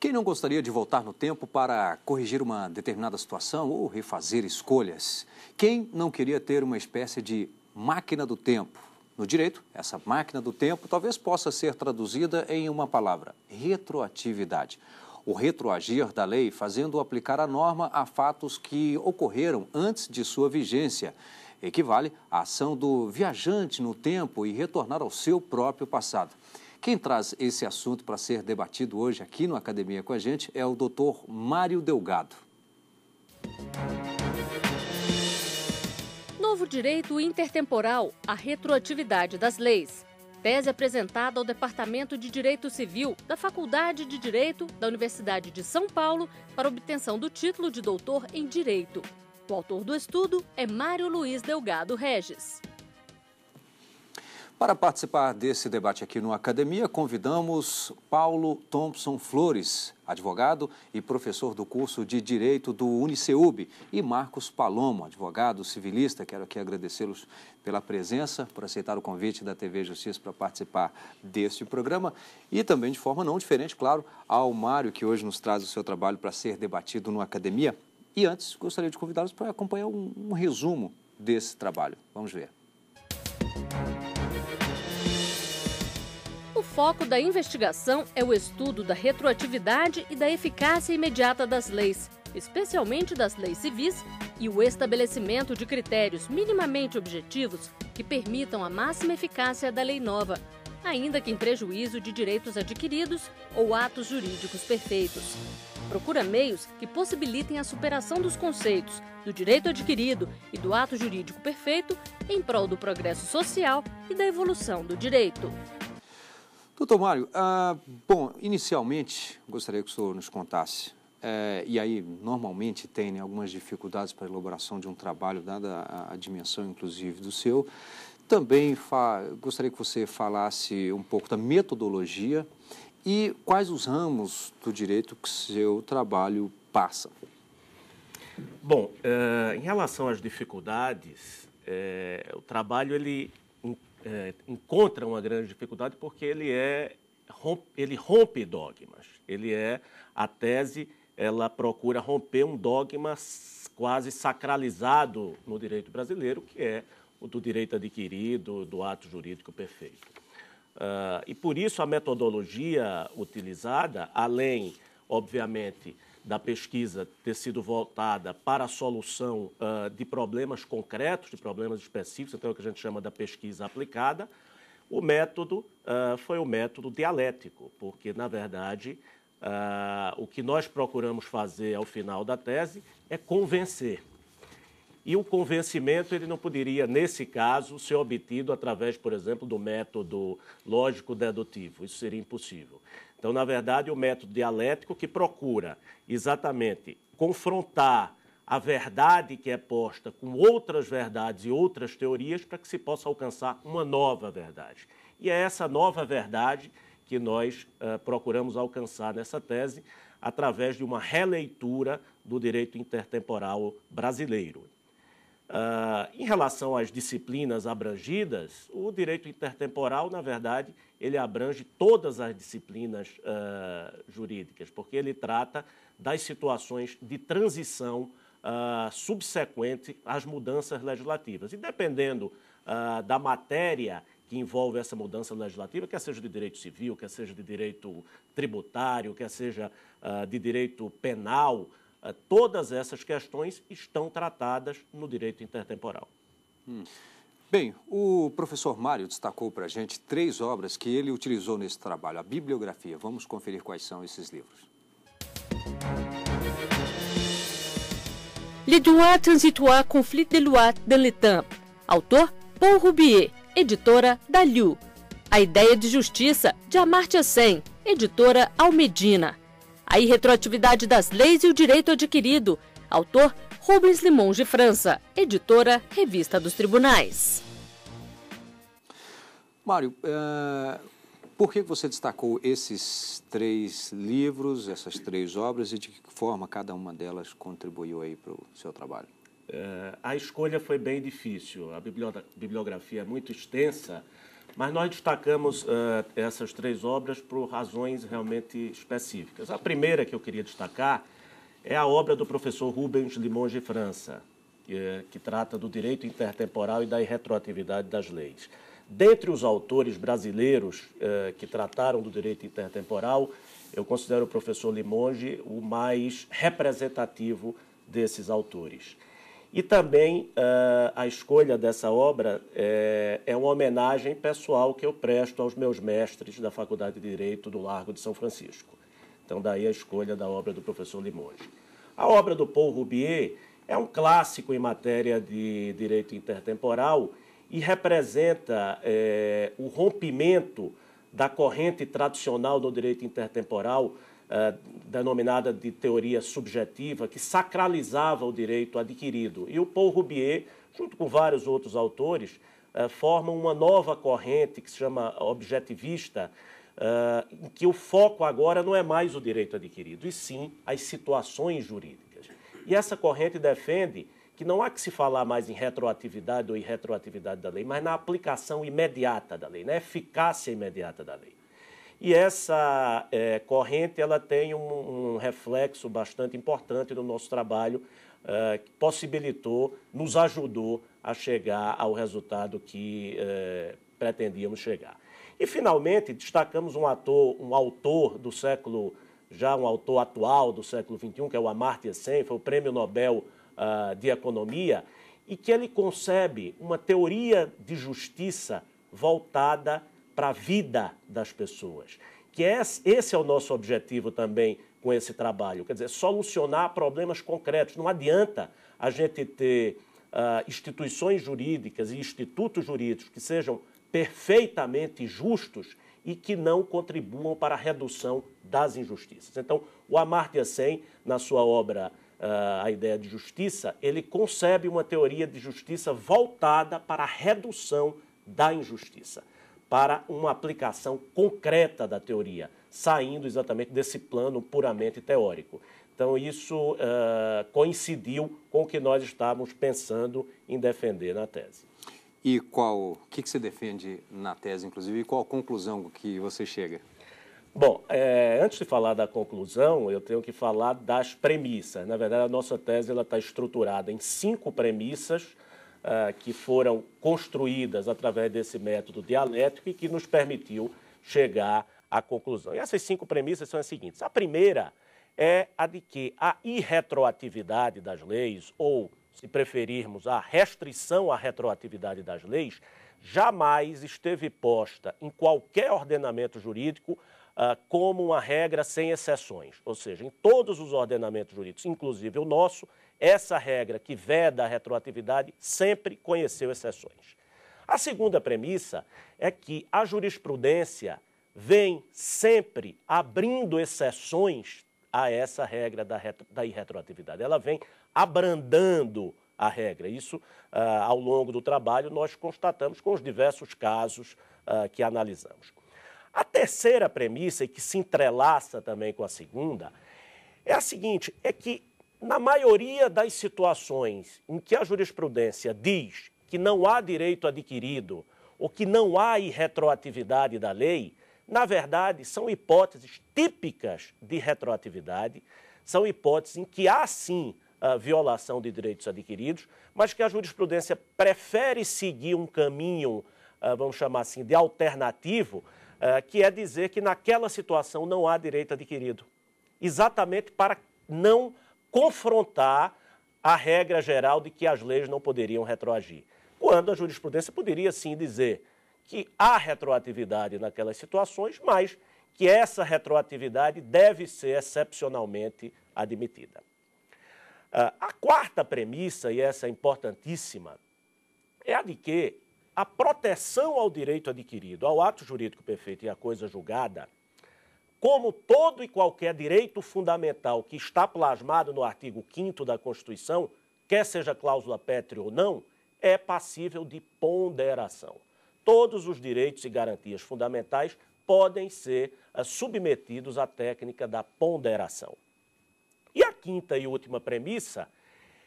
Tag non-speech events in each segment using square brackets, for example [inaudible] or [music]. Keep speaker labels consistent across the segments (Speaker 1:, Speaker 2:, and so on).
Speaker 1: Quem não gostaria de voltar no tempo para corrigir uma determinada situação ou refazer escolhas? Quem não queria ter uma espécie de máquina do tempo? No direito, essa máquina do tempo talvez possa ser traduzida em uma palavra: retroatividade. O retroagir da lei fazendo aplicar a norma a fatos que ocorreram antes de sua vigência. Equivale à ação do viajante no tempo e retornar ao seu próprio passado. Quem traz esse assunto para ser debatido hoje aqui no Academia com a gente é o doutor Mário Delgado
Speaker 2: novo direito intertemporal, a retroatividade das leis. Tese apresentada ao Departamento de Direito Civil da Faculdade de Direito da Universidade de São Paulo para obtenção do título de doutor em Direito. O autor do estudo é Mário Luiz Delgado Regis.
Speaker 1: Para participar desse debate aqui no Academia, convidamos Paulo Thompson Flores, advogado e professor do curso de Direito do Uniceub, e Marcos Palomo, advogado civilista. Quero aqui agradecê-los pela presença, por aceitar o convite da TV Justiça para participar deste programa e também de forma não diferente, claro, ao Mário, que hoje nos traz o seu trabalho para ser debatido no Academia. E antes, gostaria de convidá-los para acompanhar um, um resumo desse trabalho. Vamos ver. Música
Speaker 2: foco da investigação é o estudo da retroatividade e da eficácia imediata das leis, especialmente das leis civis, e o estabelecimento de critérios minimamente objetivos que permitam a máxima eficácia da lei nova, ainda que em prejuízo de direitos adquiridos ou atos jurídicos perfeitos. Procura meios que possibilitem a superação dos conceitos do direito adquirido e do ato jurídico perfeito em prol do progresso social e da evolução do direito.
Speaker 1: Doutor Mário, ah, bom, inicialmente gostaria que o senhor nos contasse, eh, e aí normalmente tem né, algumas dificuldades para a elaboração de um trabalho, dada a, a dimensão inclusive do seu, também gostaria que você falasse um pouco da metodologia e quais os ramos do direito que seu trabalho passa.
Speaker 3: Bom, eh, em relação às dificuldades, eh, o trabalho ele é, encontra uma grande dificuldade porque ele é ele rompe dogmas. Ele é a tese, ela procura romper um dogma quase sacralizado no direito brasileiro, que é o do direito adquirido, do ato jurídico perfeito. Uh, e por isso a metodologia utilizada, além, obviamente, da pesquisa ter sido voltada para a solução uh, de problemas concretos, de problemas específicos, então é o que a gente chama da pesquisa aplicada, o método uh, foi o método dialético, porque, na verdade, uh, o que nós procuramos fazer ao final da tese é convencer. E o convencimento ele não poderia, nesse caso, ser obtido através, por exemplo, do método lógico-dedutivo. Isso seria impossível. Então, na verdade, é o método dialético que procura exatamente confrontar a verdade que é posta com outras verdades e outras teorias para que se possa alcançar uma nova verdade. E é essa nova verdade que nós uh, procuramos alcançar nessa tese através de uma releitura do direito intertemporal brasileiro. Uh, em relação às disciplinas abrangidas, o direito intertemporal, na verdade, ele abrange todas as disciplinas uh, jurídicas, porque ele trata das situações de transição uh, subsequente às mudanças legislativas. E dependendo da matéria que envolve essa mudança legislativa, quer seja de direito civil, quer seja de direito tributário, quer seja de direito penal, eh, todas essas questões estão tratadas no direito intertemporal.
Speaker 1: Hum. Bem, o professor Mário destacou para a gente três obras que ele utilizou nesse trabalho, a bibliografia. Vamos conferir quais são esses livros.
Speaker 2: Les droits transitoires de loi dans l'État. Autor Paul Rubier, editora Daliu. A ideia de justiça de Amartya Sen, editora Almedina a irretroatividade das leis e o direito adquirido. Autor Rubens Limons de França, editora Revista dos Tribunais.
Speaker 1: Mário, uh, por que você destacou esses três livros, essas três obras e de que forma cada uma delas contribuiu aí para o seu trabalho? Uh,
Speaker 3: a escolha foi bem difícil. A bibliografia é muito extensa mas nós destacamos uh, essas três obras por razões realmente específicas. A primeira que eu queria destacar é a obra do professor Rubens Limonge França, que trata do direito intertemporal e da irretroatividade das leis. Dentre os autores brasileiros eh, que trataram do direito intertemporal, eu considero o professor Limonge o mais representativo desses autores. E também uh, a escolha dessa obra é, é, uma homenagem pessoal que eu presto aos meus mestres da Faculdade de Direito do Largo de São Francisco. Então, daí a escolha da obra do professor Limoges. A obra do Paul Rubier é um clássico em matéria de direito intertemporal e representa é, o rompimento da corrente tradicional do direito intertemporal eh, denominada de teoria subjetiva, que sacralizava o direito adquirido. E o Paul Rubier, junto com vários outros autores, eh, formam uma nova corrente que se chama objetivista, eh, em que o foco agora não é mais o direito adquirido, e sim as situações jurídicas. E essa corrente defende que não há que se falar mais em retroatividade ou irretroatividade da lei, mas na aplicação imediata da lei, na eficácia imediata da lei. E essa é, corrente ela tem um, um, reflexo bastante importante no nosso trabalho, é, que possibilitou, nos ajudou a chegar ao resultado que é, pretendíamos chegar. E, finalmente, destacamos um ator, um autor do século, já um autor atual do século XXI, que é o Amartya Sen, foi o Prêmio Nobel uh, de Economia, e que ele concebe uma teoria de justiça voltada para a vida das pessoas. Que é esse é o nosso objetivo também com esse trabalho, quer dizer, solucionar problemas concretos. Não adianta a gente ter uh, instituições jurídicas e institutos jurídicos que sejam perfeitamente justos e que não contribuam para a redução das injustiças. Então, o Amartya Sen, na sua obra uh, A Ideia de Justiça, ele concebe uma teoria de justiça voltada para a redução da injustiça para uma aplicação concreta da teoria, saindo exatamente desse plano puramente teórico. Então, isso uh, coincidiu com o que nós estávamos
Speaker 1: pensando em defender na tese. E qual, o que, que você defende na tese, inclusive, e qual a conclusão que você chega? Bom, é, antes de falar da conclusão,
Speaker 3: eu tenho que falar das premissas. Na verdade, a nossa tese está estruturada em cinco premissas ah, que foram construídas através desse método dialético e que nos permitiu chegar à conclusão. E essas cinco premissas são as seguintes. A primeira é a de que a irretroatividade das leis, ou, se preferirmos, a restrição à retroatividade das leis, jamais esteve posta em qualquer ordenamento jurídico ah, como uma regra sem exceções. Ou seja, em todos os ordenamentos jurídicos, inclusive o nosso, essa regra que veda a retroatividade sempre conheceu exceções. A segunda premissa é que a jurisprudência vem sempre abrindo exceções a essa regra da, retro, da irretroatividade. Ela vem abrandando a regra. Isso, ah, ao longo do trabalho, nós constatamos com os diversos casos ah, que analisamos terceira premissa, e que se entrelaça também com a segunda, é a seguinte: é que na maioria das situações em que a jurisprudência diz que não há direito adquirido ou que não há irretroatividade da lei, na verdade são hipóteses típicas de retroatividade, são hipóteses em que há sim a violação de direitos adquiridos, mas que a jurisprudência prefere seguir um caminho, ah, vamos chamar assim, de alternativo, ah, que é dizer que naquela situação não há direito adquirido, exatamente para não confrontar a regra geral de que as leis não poderiam retroagir. Quando a jurisprudência poderia sim dizer que há retroatividade naquelas situações, mas que essa retroatividade deve ser excepcionalmente admitida. Ah, a quarta premissa, e essa é importantíssima, é a de que a proteção ao direito adquirido, ao ato jurídico perfeito e à coisa julgada, como todo e qualquer direito fundamental que está plasmado no artigo 5 da Constituição, quer seja cláusula pétrea ou não, é passível de ponderação. Todos os direitos e garantias fundamentais podem ser ah, submetidos à técnica da ponderação. E a quinta e última premissa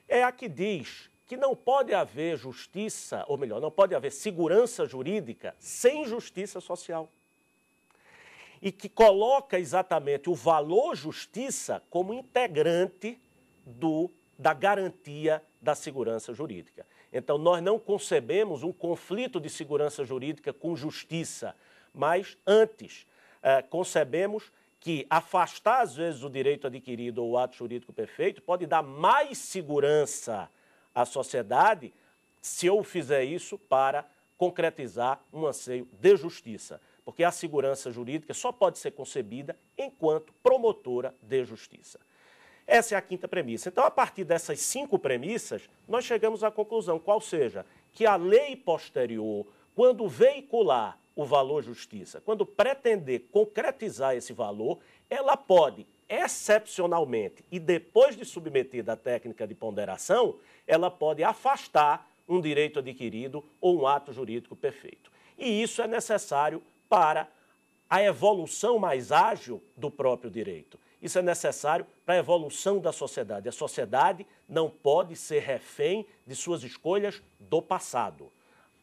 Speaker 3: é a que diz que não pode haver justiça, ou melhor, não pode haver segurança jurídica sem justiça social. E que coloca exatamente o valor justiça como integrante do, da garantia da segurança jurídica. Então, nós não concebemos um conflito de segurança jurídica com justiça, mas antes eh, concebemos que afastar, às vezes, o direito adquirido ou o ato jurídico perfeito pode dar mais segurança à sociedade se eu fizer isso para concretizar um anseio de justiça. Porque a segurança jurídica só pode ser concebida enquanto promotora de justiça. Essa é a quinta premissa. Então, a partir dessas cinco premissas, nós chegamos à conclusão, qual seja, que a lei posterior, quando veicular o valor justiça, quando pretender concretizar esse valor, ela pode excepcionalmente e depois de submetida à técnica de ponderação, ela pode afastar um direito adquirido ou um ato jurídico perfeito. E isso é necessário para a evolução mais ágil do próprio direito. Isso é necessário para a evolução da sociedade. A sociedade não pode ser refém de suas escolhas do passado.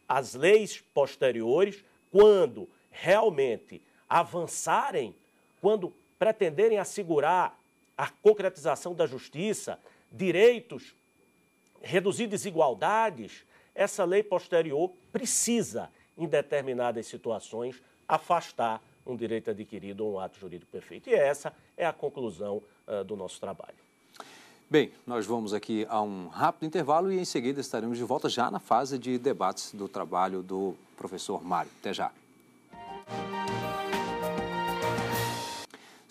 Speaker 3: As leis posteriores, quando realmente avançarem, quando pretenderem assegurar a concretização da justiça, direitos, reduzir desigualdades, essa lei posterior precisa, em determinadas situações, afastar um direito adquirido ou um ato jurídico perfeito. E essa é a conclusão uh, do nosso trabalho.
Speaker 1: Bem, nós vamos aqui a um rápido intervalo e em seguida estaremos de volta já na fase de debates do trabalho do professor Mário. Até já.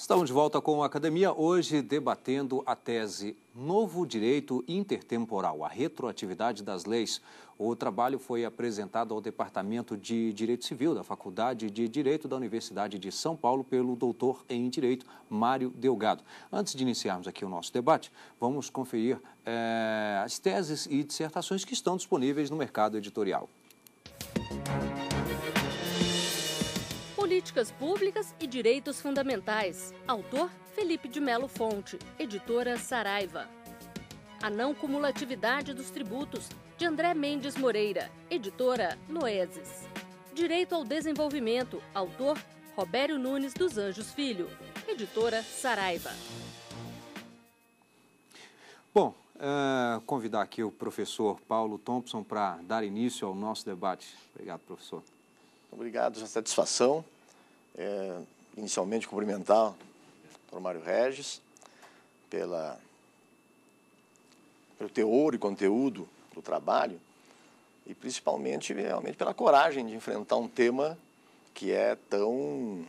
Speaker 1: Estamos de volta com a Academia, hoje debatendo a tese Novo Direito Intertemporal, a retroatividade das leis. O trabalho foi apresentado ao Departamento de Direito Civil da Faculdade de Direito da Universidade de São Paulo pelo doutor em Direito Mário Delgado. Antes de iniciarmos aqui o nosso debate, vamos conferir é, as teses e dissertações que estão disponíveis no mercado editorial. Música
Speaker 2: Políticas Públicas e Direitos Fundamentais. Autor Felipe de Melo Fonte, editora Saraiva. A não cumulatividade dos tributos, de André Mendes Moreira, editora Noeses. Direito ao Desenvolvimento, autor Robério Nunes dos Anjos Filho, editora Saraiva.
Speaker 1: Bom, uh, convidar aqui o professor Paulo Thompson para dar início ao nosso debate. Obrigado, professor. Obrigado, uma
Speaker 4: satisfação é, inicialmente cumprimentar o Dr. Mário Regis pela, pelo teor e conteúdo do trabalho e principalmente realmente pela coragem de enfrentar um tema que é tão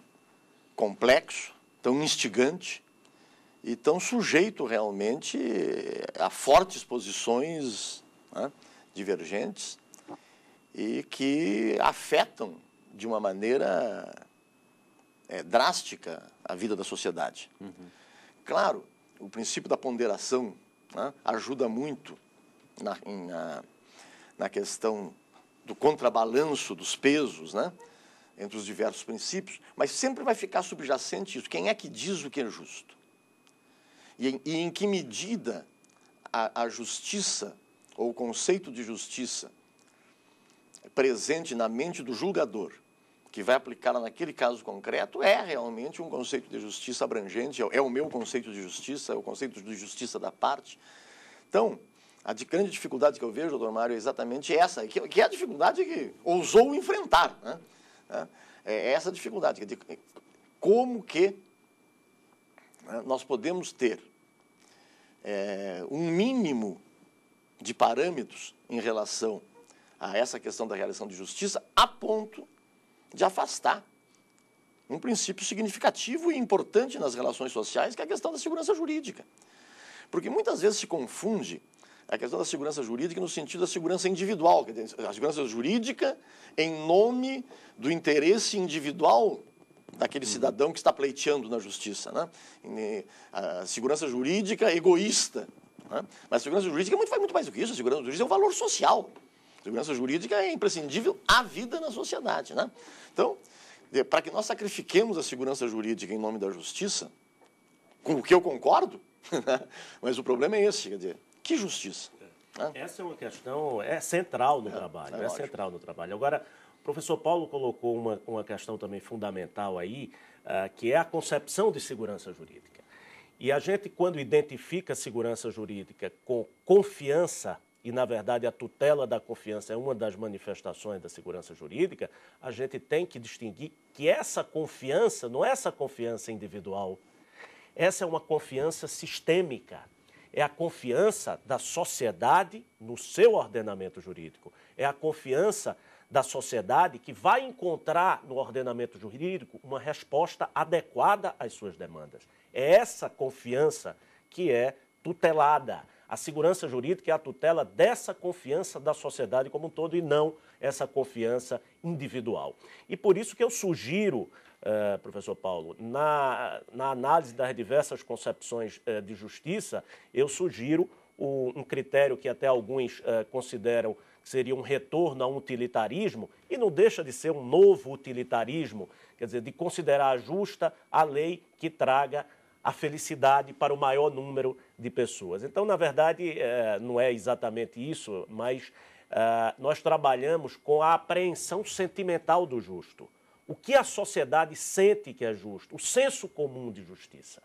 Speaker 4: complexo, tão instigante e tão sujeito realmente a fortes posições né, divergentes e que afetam de uma maneira drástica a vida da sociedade. Uhum. Claro, o princípio da ponderação né, ajuda muito na, na, na, questão do contrabalanço dos pesos, né, entre os diversos princípios, mas sempre vai ficar subjacente isso. Quem é que diz o que é justo? E em, e em que medida a, a justiça, ou o conceito de justiça, presente na mente do julgador, que vai aplicá-la naquele caso concreto é realmente um conceito de justiça abrangente, é o meu conceito de justiça, é o conceito de justiça da parte. Então, a grande dificuldade que eu vejo, doutor Mário, é exatamente essa, que, é a dificuldade que ousou enfrentar. Né? É, é essa dificuldade, de como que né, nós podemos ter é, um mínimo de parâmetros em relação a essa questão da realização de justiça, a ponto de afastar um princípio significativo e importante nas relações sociais, que é a questão da segurança jurídica. Porque muitas vezes se confunde a questão da segurança jurídica no sentido da segurança individual, a segurança jurídica em nome do interesse individual daquele uhum. cidadão que está pleiteando na justiça, né? né? A segurança jurídica egoísta, né? mas a segurança jurídica é muito, faz muito mais do que isso. A segurança jurídica é um valor social. Segurança jurídica é imprescindível à vida na sociedade. Né? Então, é, para que nós sacrifiquemos a segurança jurídica em nome da justiça, com o que eu concordo, [laughs] mas o problema é esse, quer dizer, que justiça?
Speaker 3: É. Né? Essa é uma questão é central no é, trabalho, é, é central no trabalho. Agora, o professor Paulo colocou uma, uma questão também fundamental aí, uh, que é a concepção de segurança jurídica. E a gente, quando identifica segurança jurídica com confiança e, na verdade, a tutela da confiança é uma das manifestações da segurança jurídica, a gente tem que distinguir que essa confiança não é essa confiança individual. Essa é uma confiança sistêmica. É a confiança da sociedade no seu ordenamento jurídico. É a confiança da sociedade que vai encontrar no ordenamento jurídico uma resposta adequada às suas demandas. É essa confiança que é tutelada a segurança jurídica e é a tutela dessa confiança da sociedade como um todo e não essa confiança individual. E por isso que eu sugiro, eh, professor Paulo, na, na, análise das diversas concepções eh, de justiça, eu sugiro o, um critério que até alguns eh, consideram que seria um retorno a um utilitarismo, e não deixa de ser um novo utilitarismo, quer dizer, de considerar justa a lei que traga a felicidade para o maior número de pessoas. Então, na verdade, é, não é exatamente isso, mas é, nós trabalhamos com a apreensão sentimental do justo. O que a sociedade sente que é justo, o senso comum de justiça.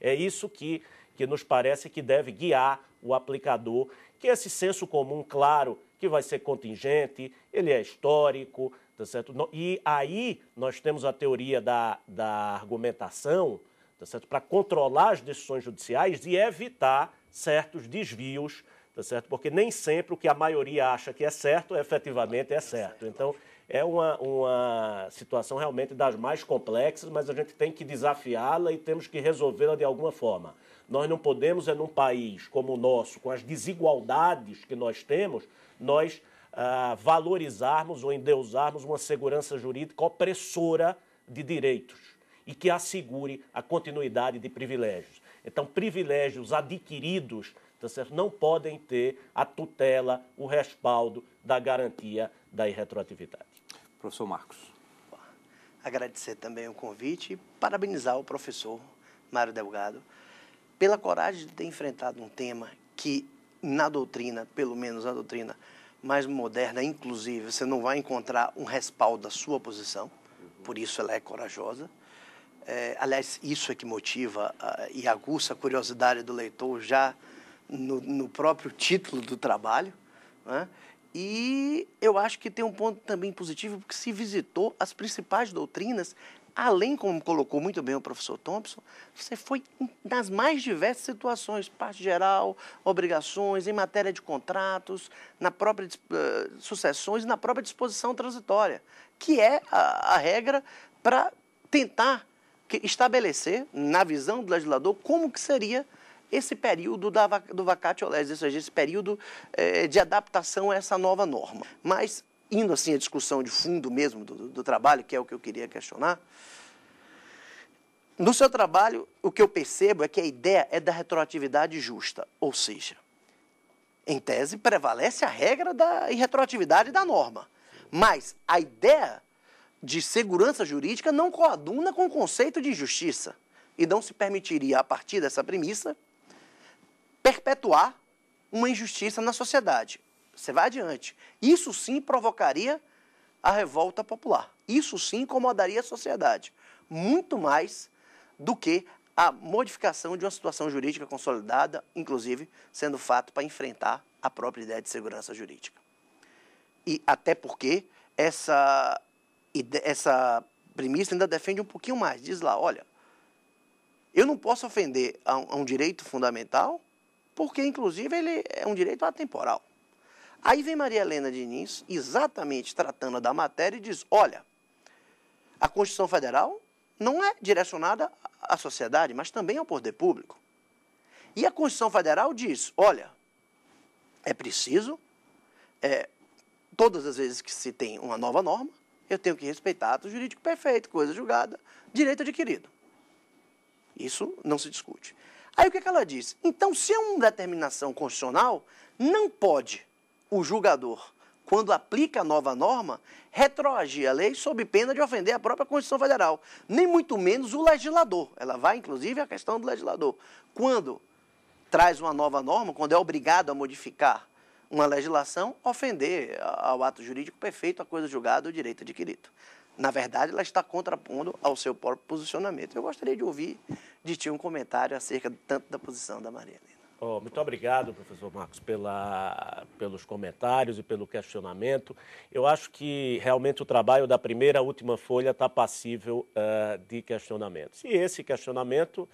Speaker 3: É isso que, que nos parece que deve guiar o aplicador, que esse senso comum, claro, que vai ser contingente, ele é histórico, tá certo? E aí nós temos a teoria da, da argumentação, tá certo? para controlar as decisões judiciais e evitar certos desvios, tá certo? porque nem sempre o que a maioria acha que é certo, efetivamente é certo. Então, é uma, uma situação realmente das mais complexas, mas a gente tem que desafiá-la e temos que resolvê-la de alguma forma. Nós não podemos, é num país como o nosso, com as desigualdades que nós temos, nós ah, valorizarmos ou endeusarmos uma segurança jurídica opressora de direitos e que assegure a continuidade de privilégios. Então, privilégios adquiridos tá certo? não podem ter a tutela, o respaldo da garantia da irretroatividade. Professor Marcos.
Speaker 5: Agradecer também o convite e parabenizar o professor Mário Delgado pela coragem de ter enfrentado um tema que, na doutrina, pelo menos na doutrina mais moderna, inclusive, você não vai encontrar um respaldo da sua posição, por isso ela é corajosa. É, aliás, isso é que motiva a, e aguça a curiosidade do leitor já no, no próprio título do trabalho. Né? E eu acho que tem um ponto também positivo, porque se visitou as principais doutrinas, além, como colocou muito bem o professor Thompson, você foi nas mais diversas situações, parte geral, obrigações, em matéria de contratos, na própria uh, sucessões e na própria disposição transitória, que é a, a regra para tentar estabelecer, na visão do legislador, como que seria esse período da, do vacatio legis, ou seja, esse período eh, de adaptação a essa nova norma. Mas, indo assim à discussão de fundo mesmo do, do trabalho, que é o que eu queria questionar, no seu trabalho, o que eu percebo é que a ideia é da retroatividade justa, ou seja, em tese, prevalece a regra da irretroatividade da norma. Mas a ideia de segurança jurídica não coaduna com o conceito de justiça e não se permitiria, a partir dessa premissa, perpetuar uma injustiça na sociedade. Você vai adiante. Isso sim provocaria a revolta popular. Isso sim incomodaria a sociedade, muito mais do que a modificação de uma situação jurídica consolidada, inclusive sendo fato para enfrentar a própria ideia de segurança jurídica. E até porque essa e essa premissa ainda defende um pouquinho mais. Diz lá, olha, eu não posso ofender a um, a um direito fundamental, porque, inclusive, ele é um direito atemporal. Aí vem Maria Helena Diniz, exatamente tratando da matéria, e diz, olha, a Constituição Federal não é direcionada à sociedade, mas também ao poder público. E a Constituição Federal diz: olha, é preciso, é, todas as vezes que se tem uma nova norma, eu tenho que respeitar ato jurídico perfeito, coisa julgada, direito adquirido. Isso não se discute. Aí o que, é que ela diz? Então, se é uma determinação constitucional, não pode o julgador, quando aplica a nova norma, retroagir a lei sob pena de ofender a própria Constituição Federal, nem muito menos o legislador. Ela vai, inclusive, à questão do legislador. Quando traz uma nova norma, quando é obrigado a modificar uma legislação ofender ao ato jurídico perfeito a coisa julgada o direito adquirido. Na verdade, ela está contrapondo ao seu próprio posicionamento. Eu gostaria de ouvir de ti um comentário acerca tanto da posição da Maria Helena.
Speaker 3: Oh, muito obrigado, professor Marcos, pela, pelos comentários e pelo questionamento. Eu acho que realmente o trabalho da primeira última folha está passível uh, de questionamentos. E esse questionamento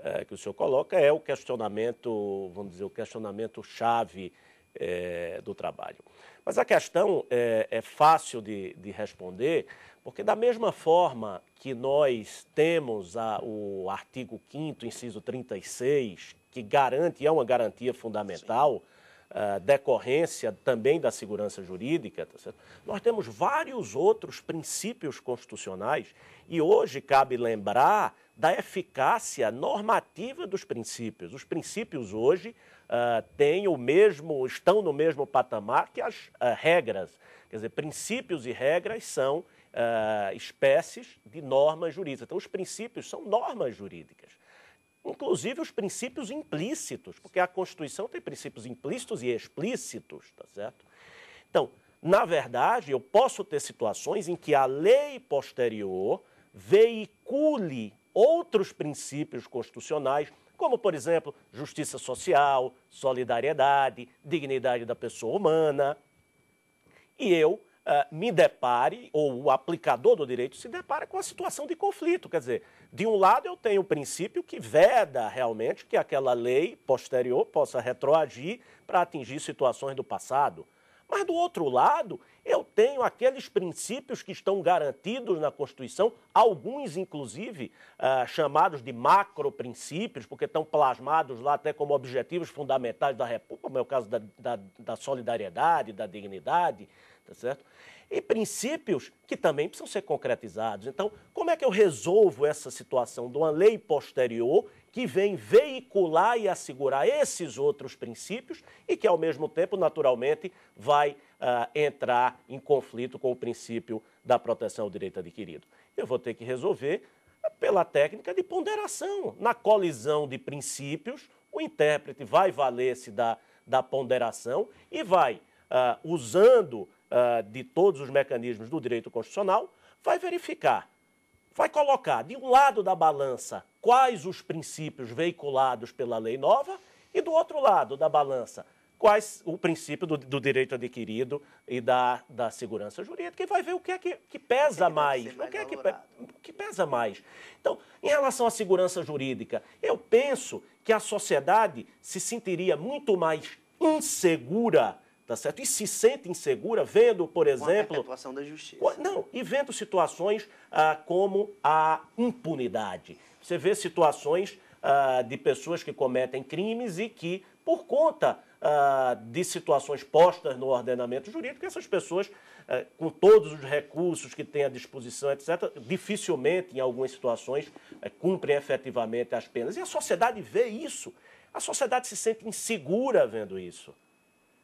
Speaker 3: uh, que o senhor coloca é o questionamento, vamos dizer, o questionamento chave é, do trabalho. Mas a questão é, é fácil de, de, responder, porque, da mesma forma que nós temos a, o artigo 5, inciso 36, que garante, é uma garantia fundamental. Eh, decorrência também da segurança jurídica, tá nós temos vários outros princípios constitucionais e hoje cabe lembrar da eficácia normativa dos princípios. Os princípios hoje ah, têm o mesmo, estão no mesmo patamar que as uh, regras. Quer dizer, princípios e regras são uh, espécies de normas jurídicas. Então, os princípios são normas jurídicas. Inclusive os princípios implícitos, porque a Constituição tem princípios implícitos e explícitos, tá certo? Então, na verdade, eu posso ter situações em que a lei posterior veicule outros princípios constitucionais, como, por exemplo, justiça social, solidariedade, dignidade da pessoa humana. E eu ah, me depare, ou o aplicador do direito se depara com a situação de conflito. Quer dizer, de um lado eu tenho o princípio que veda realmente que aquela lei posterior possa retroagir para atingir situações do passado. Mas, do outro lado, eu tenho aqueles princípios que estão garantidos na Constituição, alguns, inclusive, ah, chamados de macro-princípios, porque estão plasmados lá até como objetivos fundamentais da República, como é o caso da, da, da solidariedade, da dignidade, tá certo? E princípios que também precisam ser concretizados. Então, como é que eu resolvo essa situação de uma lei posterior que vem veicular e assegurar esses outros princípios e que, ao mesmo tempo, naturalmente, vai uh, entrar em conflito com o princípio da proteção ao direito adquirido. Eu vou ter que resolver pela técnica de ponderação. Na colisão de princípios, o intérprete vai valer-se da, da ponderação e vai, uh, usando uh, de todos os mecanismos do direito constitucional, vai verificar, vai colocar de um lado da balança quais os princípios veiculados pela lei nova e, do outro lado da balança, quais o princípio do, do direito adquirido e da, da segurança jurídica e vai ver o que é que, que pesa que mais, mais, o que é que, é que pesa mais. Então, em relação à segurança jurídica, eu penso que a sociedade se sentiria muito mais insegura tá certo? E se sente insegura vendo, por exemplo, a situação da justiça. Não, e vendo situações ah, como a impunidade. Você vê situações ah, de pessoas que cometem crimes e que, por conta ah, de situações postas no ordenamento jurídico, essas pessoas, ah, com todos os recursos que têm à disposição, etc., dificilmente, em algumas situações, eh, cumprem efetivamente as penas. E a sociedade vê isso. A sociedade se sente insegura vendo isso.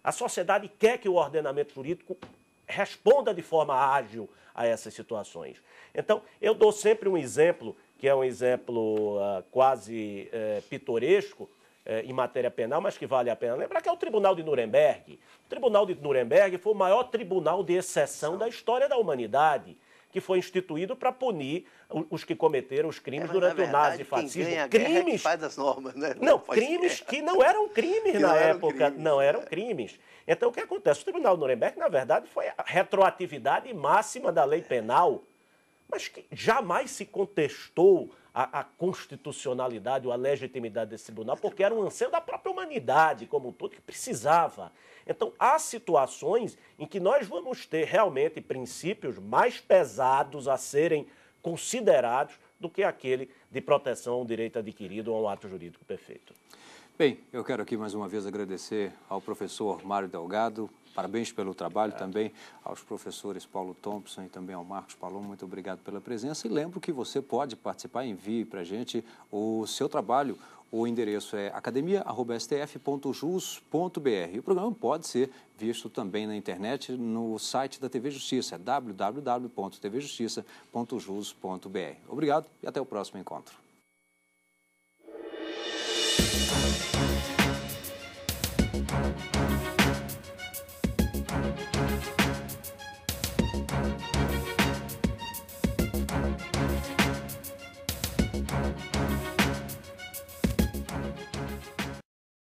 Speaker 3: A sociedade quer que o ordenamento jurídico responda de forma ágil a essas situações. Então, eu dou sempre um exemplo que é um exemplo uh, quase uh, pitoresco, eh, em matéria penal, mas que vale a pena lembrar, que é o Tribunal de Nuremberg. O Tribunal de Nuremberg foi o maior tribunal de exceção da história da humanidade, que foi instituído para punir os que cometeram os crimes é, durante verdade, o nazifascismo. É crimes. É faz normas, né? Não, não crimes guerra. que não eram crimes que na não época, crimes, não eram é. crimes. Então o que acontece? O Tribunal de Nuremberg, na verdade, foi a retroatividade máxima da lei penal mas que jamais se contestou a, a, constitucionalidade ou a legitimidade desse tribunal, porque era um anseio da própria humanidade como um todo que precisava. Então, há situações em que nós vamos ter realmente princípios mais pesados a serem considerados do que aquele de proteção ao direito adquirido ou a um ato jurídico
Speaker 1: perfeito. Bem, eu quero aqui mais uma vez agradecer ao professor Mário Delgado, parabéns pelo trabalho também aos professores Paulo Thompson e também ao Marcos Paloma, muito obrigado pela presença e lembro que você pode participar, envie para a gente o seu trabalho, o endereço é academia.stf.jus.br. O programa pode ser visto também na internet no site da TV Justiça, www.tvjustiça.jus.br. Obrigado e até o próximo encontro.